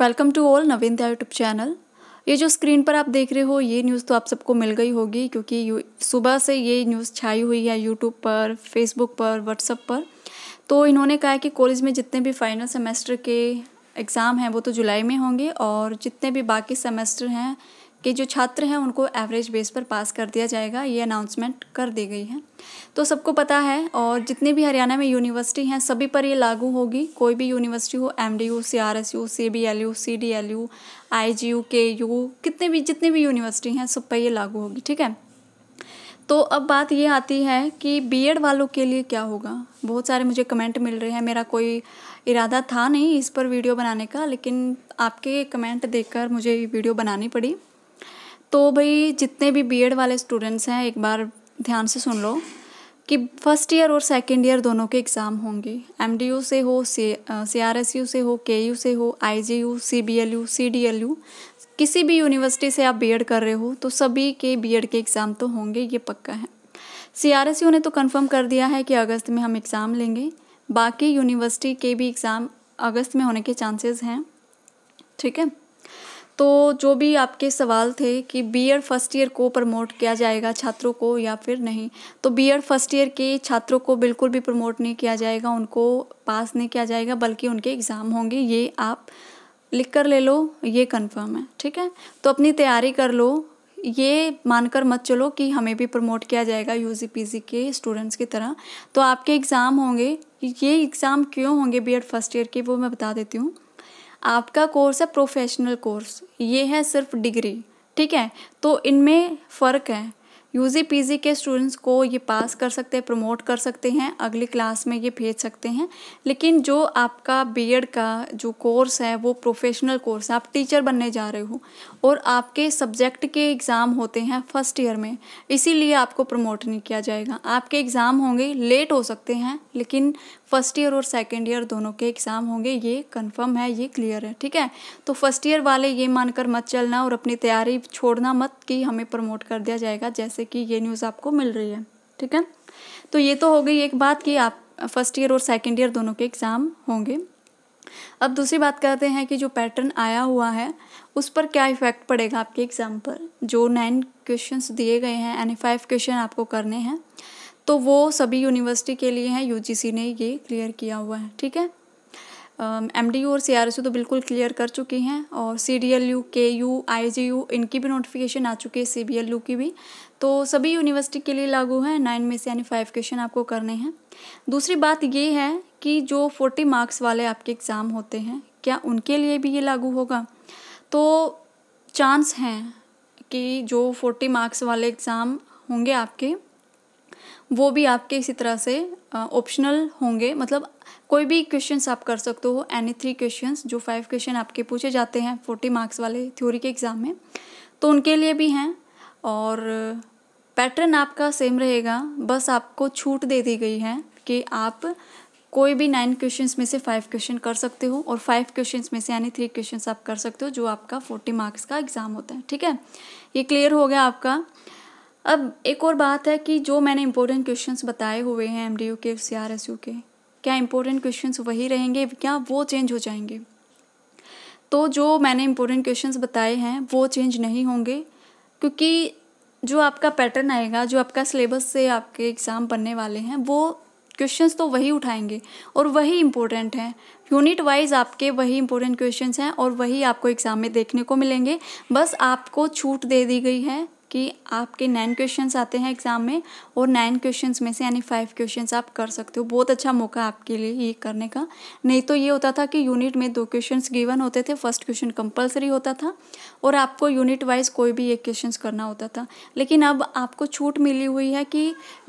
welcome to all Naveen Daya YouTube channel ये जो screen पर आप देख रहे हो ये न्यूज़ तो आप सबको मिल गई होगी क्योंकि सुबह से ये न्यूज़ छाई हुई है यूट्यूब पर फेसबुक पर व्हाट्सअप पर तो इन्होंने कहा है कि कॉलेज में जितने भी फाइनल सेमेस्टर के एग्ज़ाम हैं वो तो जुलाई में होंगे और जितने भी बाकी सेमेस्टर हैं कि जो छात्र हैं उनको एवरेज बेस पर पास कर दिया जाएगा ये अनाउंसमेंट कर दी गई है तो सबको पता है और जितने भी हरियाणा में यूनिवर्सिटी हैं सभी पर ये लागू होगी कोई भी यूनिवर्सिटी हो M D U C R S U C B L U C D L U I G U K U कितने भी जितने भी यूनिवर्सिटी हैं सब पर ये लागू होगी ठीक है तो अब बात ये आती है कि बीएड वालों के लिए क्या होगा बहुत सारे मुझे कमेंट मिल रहे हैं मेरा कोई इरादा था नहीं इस पर वीडियो बनाने का लेकिन आपके कमेंट देखकर मुझे वीडियो बनानी पड़ी तो भाई जितने भी बी वाले स्टूडेंट्स हैं एक बार ध्यान से सुन लो कि फर्स्ट ईयर और सेकेंड ईयर दोनों के एग्ज़ाम होंगे एम से हो सी आर एस यू से हो के यू से हो I J U C B L U C D L U किसी भी यूनिवर्सिटी से आप बी कर रहे हो तो सभी के बी के एग्ज़ाम तो होंगे ये पक्का है सी आर एस यू ने तो कन्फर्म कर दिया है कि अगस्त में हम एग्ज़ाम लेंगे बाकी यूनिवर्सिटी के भी एग्ज़ाम अगस्त में होने के चांसेस हैं ठीक है तो जो भी आपके सवाल थे कि बी एड फर्स्ट ईयर को प्रमोट किया जाएगा छात्रों को या फिर नहीं तो बी एड फर्स्ट ईयर के छात्रों को बिल्कुल भी प्रमोट नहीं किया जाएगा उनको पास नहीं किया जाएगा बल्कि उनके एग्ज़ाम होंगे ये आप लिख कर ले लो ये कंफर्म है ठीक है तो अपनी तैयारी कर लो ये मानकर मत चलो कि हमें भी प्रमोट किया जाएगा यू के स्टूडेंट्स की तरह तो आपके एग्ज़ाम होंगे ये एग्ज़ाम क्यों होंगे बी एड फर्स्ट ईयर के वो मैं बता देती हूँ आपका कोर्स है प्रोफेशनल कोर्स ये है सिर्फ डिग्री ठीक है तो इनमें फ़र्क है यू जी पी जी के स्टूडेंट्स को ये पास कर सकते हैं प्रमोट कर सकते हैं अगली क्लास में ये भेज सकते हैं लेकिन जो आपका बी एड का जो कोर्स है वो प्रोफेशनल कोर्स है आप टीचर बनने जा रहे हो और आपके सब्जेक्ट के एग्ज़ाम होते हैं फर्स्ट ईयर में इसीलिए आपको प्रमोट नहीं किया जाएगा आपके एग्ज़ाम होंगे लेट हो सकते हैं लेकिन फर्स्ट ईयर और सेकेंड ईयर दोनों के एग्ज़ाम होंगे ये कन्फर्म है ये क्लियर है ठीक है तो फर्स्ट ईयर वाले ये मानकर मत चलना और अपनी तैयारी छोड़ना मत कि हमें प्रमोट कर दिया जाएगा जैसे कि ये न्यूज़ आपको मिल रही है ठीक है तो ये तो हो गई एक बात कि आप फर्स्ट ईयर और सेकेंड ईयर दोनों के एग्ज़ाम होंगे अब दूसरी बात करते हैं कि जो पैटर्न आया हुआ है उस पर क्या इफेक्ट पड़ेगा आपके एग्ज़ाम पर जो नाइन क्वेश्चंस दिए गए हैं यानी फाइव क्वेश्चन आपको करने हैं तो वो सभी यूनिवर्सिटी के लिए हैं यूजीसी ने ये क्लियर किया हुआ है ठीक है एम डी यू और सी आर एस यू तो बिल्कुल क्लियर कर चुकी हैं और C D L U K U I G U इनकी भी नोटिफिकेशन आ चुकी है सी बी एल यू की भी तो सभी यूनिवर्सिटी के लिए लागू है नाइन में से यानी फाइव क्वेश्चन आपको करने हैं दूसरी बात ये है कि जो फोर्टी मार्क्स वाले आपके एग्ज़ाम होते हैं क्या उनके लिए भी ये लागू होगा तो चांस हैं कि जो फोर्टी मार्क्स वाले एग्ज़ाम होंगे आपके वो भी आपके इसी तरह से ऑप्शनल होंगे मतलब कोई भी क्वेश्चंस आप कर सकते हो एनी थ्री क्वेश्चंस जो फाइव क्वेश्चन आपके पूछे जाते हैं फोर्टी मार्क्स वाले थ्योरी के एग्ज़ाम में तो उनके लिए भी हैं और पैटर्न आपका सेम रहेगा बस आपको छूट दे दी गई है कि आप कोई भी नाइन क्वेश्चंस में से फाइव क्वेश्चन कर सकते हो और फाइव क्वेश्चंस में से यानी थ्री क्वेश्चंस आप कर सकते हो जो आपका फोर्टी मार्क्स का एग्ज़ाम होता है ठीक है ये क्लियर हो गया आपका अब एक और बात है कि जो मैंने इंपॉर्टेंट क्वेश्चंस बताए हुए हैं एम के सी आर एस यू के क्या इम्पोर्टेंट क्वेश्चंस वही रहेंगे क्या वो चेंज हो जाएंगे तो जो मैंने इम्पोर्टेंट क्वेश्चंस बताए हैं वो चेंज नहीं होंगे क्योंकि जो आपका पैटर्न आएगा जो आपका सिलेबस से आपके एग्ज़ाम बनने वाले हैं वो क्वेश्चंस तो वही उठाएंगे और वही इंपॉर्टेंट हैं यूनिट वाइज आपके वही इंपॉर्टेंट क्वेश्चंस हैं और वही आपको एग्ज़ाम में देखने को मिलेंगे बस आपको छूट दे दी गई है कि आपके नाइन क्वेश्चंस आते हैं एग्ज़ाम में और नाइन क्वेश्चंस में से यानी फाइव क्वेश्चंस आप कर सकते हो बहुत अच्छा मौका आपके लिए ये करने का नहीं तो ये होता था कि यूनिट में दो क्वेश्चंस गिवन होते थे फर्स्ट क्वेश्चन कंपलसरी होता था और आपको यूनिट वाइज कोई भी एक क्वेश्चन करना होता था लेकिन अब आपको छूट मिली हुई है कि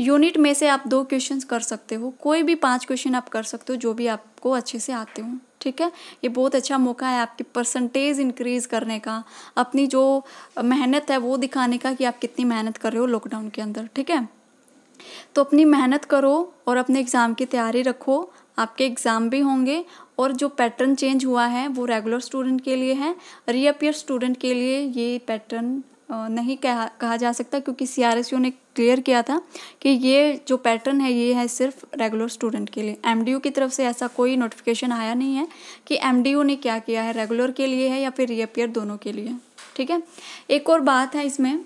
यूनिट में से आप दो क्वेश्चन कर सकते हो कोई भी पाँच क्वेश्चन आप कर सकते हो जो भी आपको अच्छे से आते हों ठीक है ये बहुत अच्छा मौका है आपकी परसेंटेज इंक्रीज़ करने का अपनी जो मेहनत है वो दिखाने का कि आप कितनी मेहनत कर रहे हो लॉकडाउन के अंदर ठीक है तो अपनी मेहनत करो और अपने एग्ज़ाम की तैयारी रखो आपके एग्ज़ाम भी होंगे और जो पैटर्न चेंज हुआ है वो रेगुलर स्टूडेंट के लिए है रीअपियर स्टूडेंट के लिए ये पैटर्न नहीं कहा कहा जा सकता क्योंकि सी ने क्लियर किया था कि ये जो पैटर्न है ये है सिर्फ रेगुलर स्टूडेंट के लिए एमडीयू की तरफ से ऐसा कोई नोटिफिकेशन आया नहीं है कि एमडीयू ने क्या किया है रेगुलर के लिए है या फिर रीअपियर दोनों के लिए ठीक है एक और बात है इसमें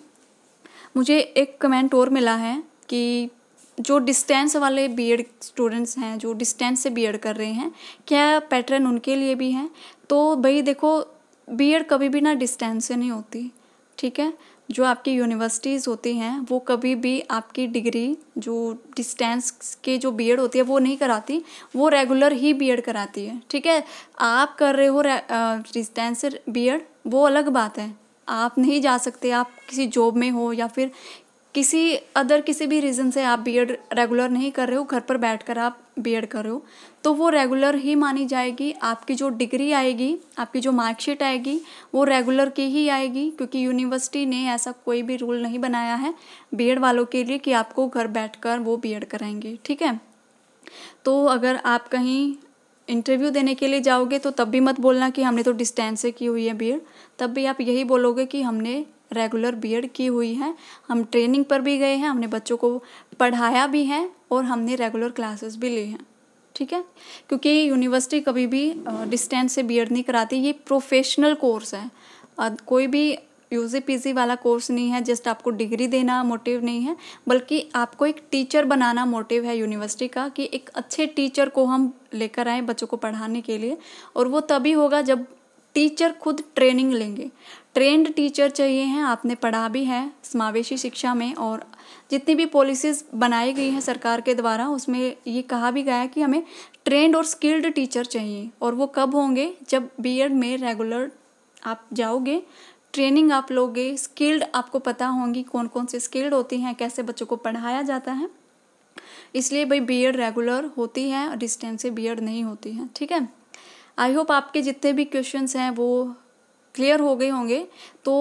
मुझे एक कमेंट और मिला है कि जो डिस्टेंस वाले बीएड स्टूडेंट्स हैं जो डिस्टेंस से बीएड कर रहे हैं क्या पैटर्न उनके लिए भी है तो भाई देखो बीएड कभी भी ना डिस्टेंस से नहीं होती ठीक है जो आपकी यूनिवर्सिटीज़ होती हैं वो कभी भी आपकी डिग्री जो डिस्टेंस के जो बी एड होती है वो नहीं कराती वो रेगुलर ही बी एड कराती है ठीक है आप कर रहे हो डिस्टेंस बी एड वो अलग बात है आप नहीं जा सकते आप किसी जॉब में हो या फिर किसी अदर किसी भी रीज़न से आप बी एड रेगुलर नहीं कर रहे हो घर पर बैठ कर आप बी कर रहे हो तो वो रेगुलर ही मानी जाएगी आपकी जो डिग्री आएगी आपकी जो मार्कशीट आएगी वो रेगुलर की ही आएगी क्योंकि यूनिवर्सिटी ने ऐसा कोई भी रूल नहीं बनाया है बी वालों के लिए कि आपको घर बैठकर वो बी कराएंगे ठीक है तो अगर आप कहीं इंटरव्यू देने के लिए जाओगे तो तब भी मत बोलना कि हमने तो डिस्टेंस से की हुई है बी तब भी आप यही बोलोगे कि हमने रेगुलर बीएड की हुई है हम ट्रेनिंग पर भी गए हैं हमने बच्चों को पढ़ाया भी है और हमने रेगुलर क्लासेस भी ली हैं ठीक है क्योंकि यूनिवर्सिटी कभी भी डिस्टेंस से बीएड नहीं कराती ये प्रोफेशनल कोर्स है कोई भी यूजी पीजी वाला कोर्स नहीं है जस्ट आपको डिग्री देना मोटिव नहीं है बल्कि आपको एक टीचर बनाना मोटिव है यूनिवर्सिटी का कि एक अच्छे टीचर को हम लेकर आए बच्चों को पढ़ाने के लिए और वो तभी होगा जब टीचर खुद ट्रेनिंग लेंगे ट्रेंड टीचर चाहिए हैं आपने पढ़ा भी है समावेशी शिक्षा में और जितनी भी पॉलिसीज़ बनाई गई हैं सरकार के द्वारा उसमें ये कहा भी गया है कि हमें ट्रेंड और स्किल्ड टीचर चाहिए और वो कब होंगे जब बीएड में रेगुलर आप जाओगे ट्रेनिंग आप लोगे स्किल्ड आपको पता होंगी कौन कौन से स्किल्ड होती हैं कैसे बच्चों को पढ़ाया जाता है इसलिए भाई बी रेगुलर होती है और डिस्टेंस से बी नहीं होती है ठीक है आई होप आपके जितने भी क्वेश्चंस हैं वो क्लियर हो गए होंगे तो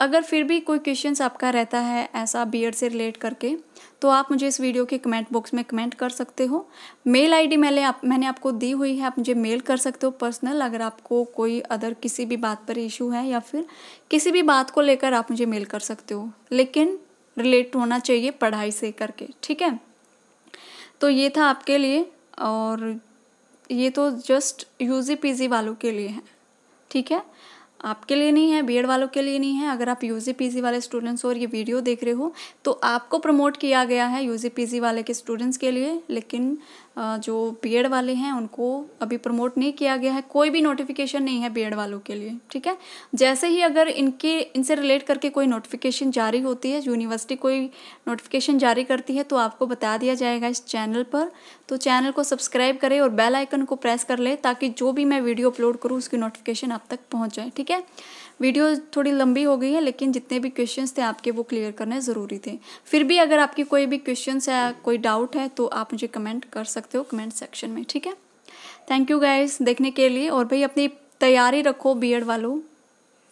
अगर फिर भी कोई क्वेश्चंस आपका रहता है ऐसा बीएड से रिलेट करके तो आप मुझे इस वीडियो के कमेंट बॉक्स में कमेंट कर सकते हो मेल आईडी मैंने आप मैंने आपको दी हुई है आप मुझे मेल कर सकते हो पर्सनल अगर आपको कोई अदर किसी भी बात पर इशू है या फिर किसी भी बात को लेकर आप मुझे मेल कर सकते हो लेकिन रिलेट होना चाहिए पढ़ाई से करके ठीक है तो ये था आपके लिए और ये तो just U G P G वालों के लिए है ठीक है आपके लिए नहीं है बीएड वालों के लिए नहीं है अगर आप यू जी वाले स्टूडेंट्स और ये वीडियो देख रहे हो तो आपको प्रमोट किया गया है यू जी वाले के स्टूडेंट्स के लिए लेकिन जो पेड़ वाले हैं उनको अभी प्रमोट नहीं किया गया है कोई भी नोटिफिकेशन नहीं है पेड़ वालों के लिए ठीक है जैसे ही अगर इनके इनसे रिलेट करके कोई नोटिफिकेशन जारी होती है यूनिवर्सिटी कोई नोटिफिकेशन जारी करती है तो आपको बता दिया जाएगा इस चैनल पर तो चैनल को सब्सक्राइब करें और बेल आइकन को प्रेस कर लें ताकि जो भी मैं वीडियो अपलोड करूँ उसकी नोटिफिकेशन आप तक पहुँच जाए ठीक है वीडियो थोड़ी लंबी हो गई है लेकिन जितने भी क्वेश्चंस थे आपके वो क्लियर करने ज़रूरी थे फिर भी अगर आपकी कोई भी क्वेश्चंस है कोई डाउट है तो आप मुझे कमेंट कर सकते हो कमेंट सेक्शन में ठीक है थैंक यू गाइज देखने के लिए और भाई अपनी तैयारी रखो बी वालों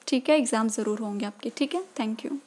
ठीक है एग्ज़ाम ज़रूर होंगे आपके ठीक है थैंक यू